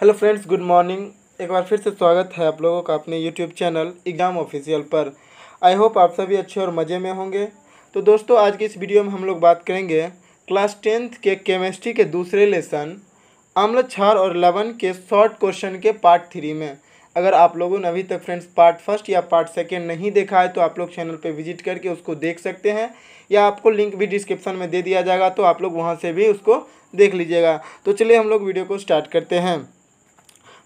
hello friends good morning एक बार फिर से स्वागत है आप लोगों का अपने यूट्यूब चैनल एग्ज़ाम ऑफिशियल पर आई होप आप सभी अच्छे और मज़े में होंगे तो दोस्तों आज की इस वीडियो में हम लोग बात करेंगे क्लास टेंथ के केमिस्ट्री के दूसरे लेसन आम्ल छार और लवन के शॉर्ट क्वेश्चन के पार्ट थ्री में अगर आप लोगों ने अभी तक फ्रेंड्स पार्ट फर्स्ट या पार्ट सेकेंड नहीं देखा है तो आप लोग चैनल पर विजिट करके उसको देख सकते हैं या आपको लिंक भी डिस्क्रिप्शन में दे दिया जाएगा तो आप लोग वहाँ से भी उसको देख लीजिएगा तो चलिए हम लोग वीडियो को स्टार्ट करते हैं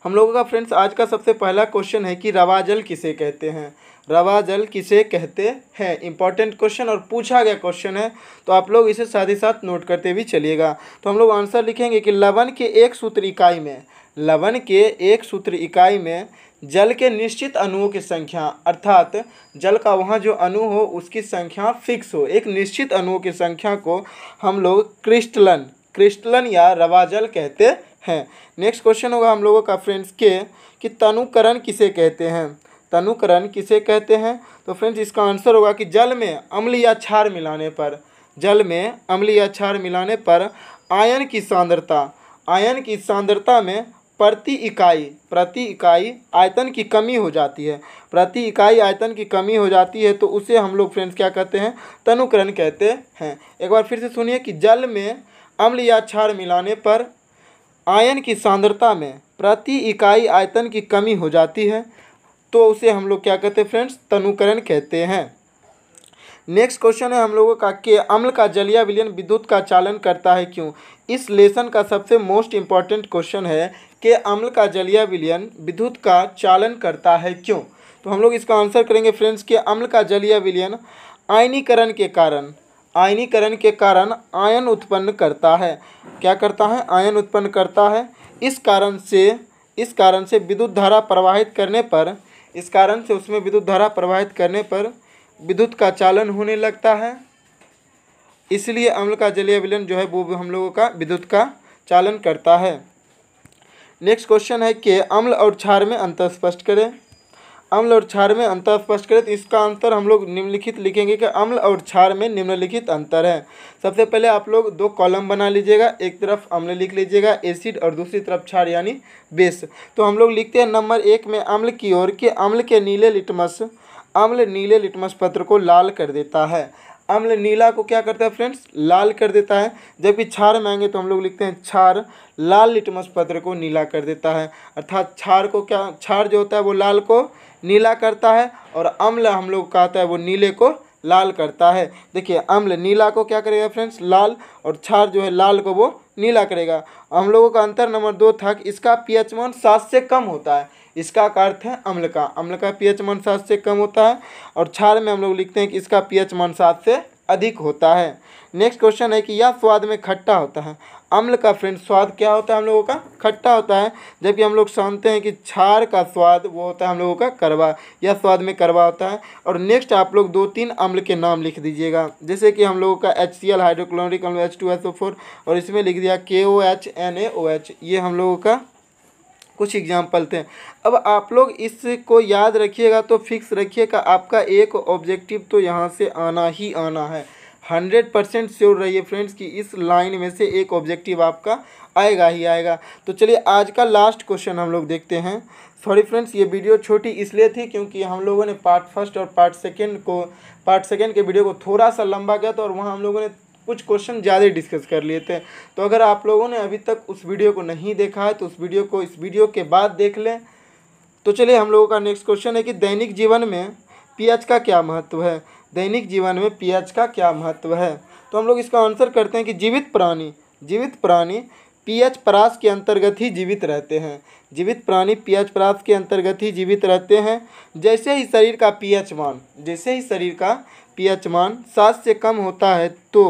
हम लोगों का फ्रेंड्स आज का सबसे पहला क्वेश्चन है कि रवा जल किसे कहते हैं रवा जल किसे कहते हैं इंपॉर्टेंट क्वेश्चन और पूछा गया क्वेश्चन है तो आप लोग इसे साथ ही साथ नोट करते भी चलिएगा तो हम लोग आंसर लिखेंगे कि लवन के एक सूत्र इकाई में लवन के एक सूत्र इकाई में जल के निश्चित अणुओं की संख्या अर्थात जल का वहाँ जो अणु हो उसकी संख्या फिक्स हो एक निश्चित अणुओं की संख्या को हम लोग क्रिस्टलन क्रिस्टलन या रवाजल कहते है नेक्स्ट क्वेश्चन होगा हम लोगों का फ्रेंड्स के कि तनुकरण किसे कहते हैं तनुकरण किसे कहते हैं तो फ्रेंड्स इसका आंसर होगा कि जल में अम्ल या क्षार मिलाने पर जल में अम्ल या क्षार मिलाने पर आयन की सांद्रता आयन की सांद्रता में प्रति इकाई प्रति इकाई आयतन की कमी हो जाती है प्रति इकाई आयतन की कमी हो जाती है तो उसे हम लोग फ्रेंड्स क्या कहते हैं तनुकरण कहते हैं एक बार फिर से सुनिए कि जल में अम्ल या क्षार मिलाने पर आयन की सांद्रता में प्रति इकाई आयतन की कमी हो जाती है तो उसे हम लोग क्या कहते हैं फ्रेंड्स तनुकरण कहते हैं नेक्स्ट क्वेश्चन है हम लोगों का कि अम्ल का जलीय विलयन विद्युत का चालन करता है क्यों इस लेसन का सबसे मोस्ट इम्पॉर्टेंट क्वेश्चन है कि अम्ल का जलीय विलयन विद्युत का चालन करता है क्यों तो हम लोग इसका आंसर करेंगे फ्रेंड्स कि अम्ल का जलीय विलयन आयनीकरण के कारण आयनीकरण के कारण आयन उत्पन्न करता है क्या करता है आयन उत्पन्न करता है इस कारण से इस कारण से विद्युत धारा प्रवाहित करने पर इस कारण से उसमें विद्युत धारा प्रवाहित करने पर विद्युत का चालन होने लगता है इसलिए अम्ल का जलीय विलयन जो है वो हम लोगों का विद्युत का चालन करता है नेक्स्ट क्वेश्चन है कि अम्ल और क्षार में अंतर स्पष्ट करें अम्ल और क्षार में अंतर स्पष्ट करें तो इसका अंतर हम लोग निम्नलिखित लिखेंगे कि अम्ल और क्षार में निम्नलिखित अंतर है सबसे पहले आप लोग दो कॉलम बना लीजिएगा एक तरफ अम्ल लिख लीजिएगा एसिड और दूसरी तरफ क्षार यानी बेस तो हम लोग लिखते हैं नंबर एक में अम्ल की ओर कि अम्ल के नीले लिटमस अम्ल नीले लिटमस पत्र को लाल कर देता है अम्ल नीला को क्या करता है फ्रेंड्स लाल कर देता है जबकि क्षार में आएंगे तो हम लोग लिखते हैं क्षार लाल लिटमस पत्र को नीला कर देता है अर्थात क्षार को क्या क्षार जो होता है वो लाल को नीला करता है और अम्ल हम लोग कहता है वो नीले को लाल करता है देखिए अम्ल नीला को क्या करेगा फ्रेंड्स लाल और क्षार जो है लाल को वो नीला करेगा हम लोगों का अंतर नंबर दो था कि इसका एच मान सात से कम होता है इसका अर्थ है अम्ल का अम्ल का एच मान सात से कम होता है और क्षार में हम लोग लिखते हैं कि इसका एच मान सात से अधिक होता है नेक्स्ट क्वेश्चन है कि यह स्वाद में खट्टा होता है अम्ल का फ्रेंड स्वाद क्या होता है हम लोगों का खट्टा होता है जबकि हम लोग जानते हैं कि छार का स्वाद वो होता है हम लोगों का करवा यह स्वाद में करवा होता है और नेक्स्ट आप लोग दो तीन अम्ल के नाम लिख दीजिएगा जैसे कि हम लोगों का एच सी एल हाइड्रोक्लोरिक अम्ल H two S O four और इसमें लिख दिया K O H N A O H ये हम लोगों का कुछ एग्जाम्पल थे अब आप लोग इसको याद रखिएगा तो फिक्स रखिएगा आपका एक ऑब्जेक्टिव तो यहाँ से आना ही आना है हंड्रेड परसेंट श्योर रहिए फ्रेंड्स कि इस लाइन में से एक ऑब्जेक्टिव आपका आएगा ही आएगा तो चलिए आज का लास्ट क्वेश्चन हम लोग देखते हैं सॉरी फ्रेंड्स ये वीडियो छोटी इसलिए थी क्योंकि हम लोगों ने पार्ट फर्स्ट और पार्ट सेकेंड को पार्ट सेकेंड के वीडियो को थोड़ा सा लंबा किया था और वहाँ हम लोगों ने कुछ क्वेश्चन ज़्यादा डिस्कस कर लिए थे तो अगर आप लोगों ने अभी तक उस वीडियो को नहीं देखा है तो उस वीडियो को इस वीडियो के बाद देख लें तो चलिए हम लोगों का नेक्स्ट क्वेश्चन है कि दैनिक जीवन में पीएच का क्या महत्व है दैनिक जीवन में पीएच का क्या महत्व है तो हम लोग इसका आंसर करते हैं कि जीवित प्राणी जीवित प्राणी पीएच परास के अंतर्गत ही जीवित रहते हैं जीवित प्राणी पीएच परास के अंतर्गत ही जीवित रहते हैं जैसे ही शरीर का पीएच मान जैसे ही शरीर का पीएच मान सात से कम होता है तो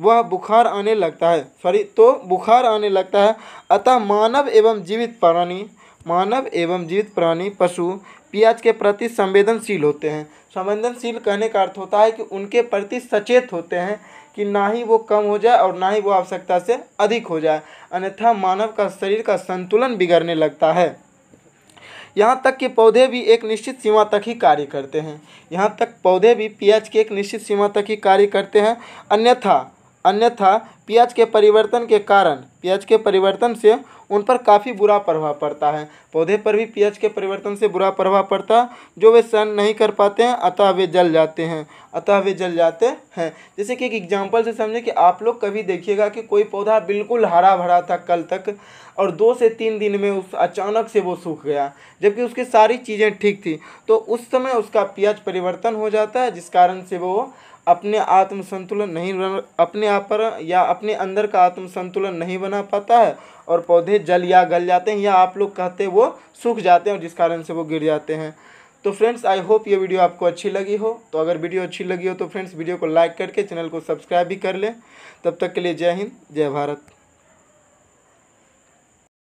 वह बुखार आने लगता है सॉरी तो बुखार आने लगता है अतः मानव एवं जीवित प्राणी मानव एवं जीवित प्राणी पशु प्याज के प्रति संवेदनशील होते हैं संवेदनशील कहने का अर्थ होता है कि उनके प्रति सचेत होते हैं कि ना ही वो कम हो जाए और ना ही वो आवश्यकता से अधिक हो जाए अन्यथा मानव का शरीर का संतुलन बिगड़ने लगता है यहाँ तक कि पौधे भी एक निश्चित सीमा तक ही कार्य करते हैं यहाँ तक पौधे भी पीएच के एक निश्चित सीमा तक ही कार्य करते हैं अन्यथा अन्यथा प्याज के परिवर्तन के कारण प्याज के परिवर्तन से उन पर काफ़ी बुरा प्रभाव पड़ता है पौधे पर भी प्याज के परिवर्तन से बुरा प्रभाव पड़ता है जो वे सहन नहीं कर पाते हैं अतः वे जल जाते हैं अतः वे जल जाते हैं जैसे कि एक एग्जाम्पल से समझें कि आप लोग कभी देखिएगा कि कोई पौधा बिल्कुल हरा भरा था कल तक और दो से तीन दिन में उस अचानक से वो सूख गया जबकि उसकी सारी चीज़ें ठीक थी तो उस समय उसका प्याज परिवर्तन हो जाता है जिस कारण से वो अपने आत्मसंतुलन नहीं नहीं अपने आप पर या अपने अंदर का आत्मसंतुलन नहीं बना पाता है और पौधे जल या गल जाते हैं या आप लोग कहते वो सूख जाते हैं और जिस कारण से वो गिर जाते हैं तो फ्रेंड्स आई होप ये वीडियो आपको अच्छी लगी हो तो अगर वीडियो अच्छी लगी हो तो फ्रेंड्स वीडियो को लाइक करके चैनल को सब्सक्राइब भी कर लें तब तक के लिए जय हिंद जय भारत